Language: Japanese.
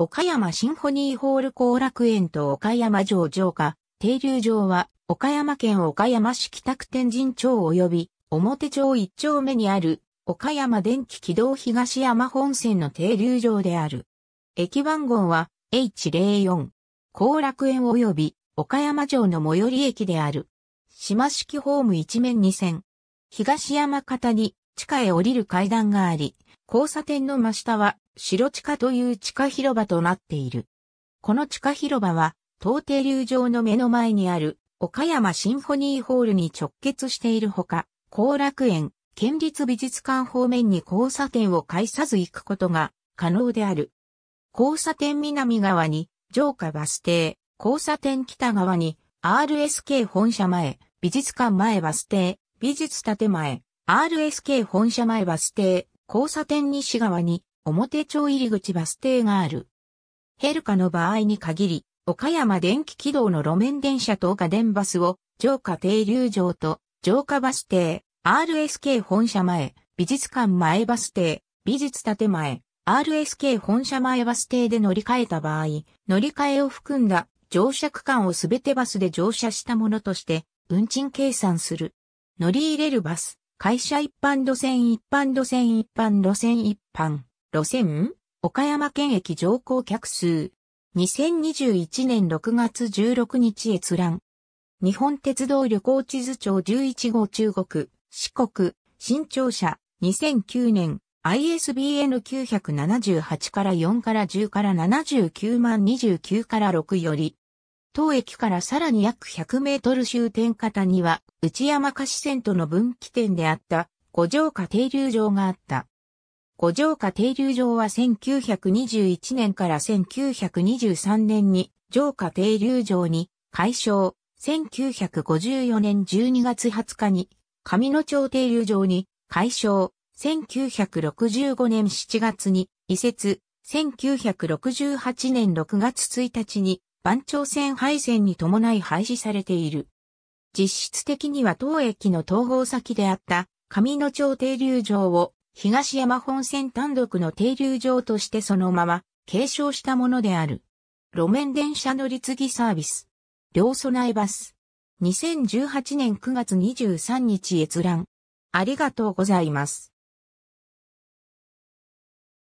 岡山シンフォニーホール後楽園と岡山城城下、停留場は、岡山県岡山市北区天神町及び、表町一丁目にある、岡山電気軌道東山本線の停留場である。駅番号は、H04。後楽園及び、岡山城の最寄り駅である。島式ホーム一面二線。東山方に地下へ降りる階段があり、交差点の真下は白地下という地下広場となっている。この地下広場は東帝流場の目の前にある岡山シンフォニーホールに直結しているほか、後楽園、県立美術館方面に交差点を介さず行くことが可能である。交差点南側に城下バス停、交差点北側に RSK 本社前、美術館前バス停、美術建前、RSK 本社前バス停、交差点西側に表町入口バス停がある。ヘルカの場合に限り、岡山電気軌道の路面電車と岡電バスを上下停留場と上下バス停、RSK 本社前、美術館前バス停、美術建前、RSK 本社前バス停で乗り換えた場合、乗り換えを含んだ乗車区間をすべてバスで乗車したものとして、運賃計算する。乗り入れるバス、会社一般路線一般路線一般路線一般路線岡山県駅乗降客数2021年6月16日閲覧日本鉄道旅行地図庁11号中国四国新庁舎2009年 ISBN 978から4から10から79万29から6より当駅からさらに約100メートル終点方には、内山菓子線との分岐点であった、五条下停留場があった。五条下停留場は1921年から1923年に、城下停留場に、解消、1954年12月20日に、上野町停留場に、解消、1965年7月に、移設、1968年6月1日に、番長線廃線に伴い廃止されている。実質的には当駅の統合先であった上野町停留場を東山本線単独の停留場としてそのまま継承したものである。路面電車乗り継ぎサービス。両備えバス。2018年9月23日閲覧。ありがとうございます。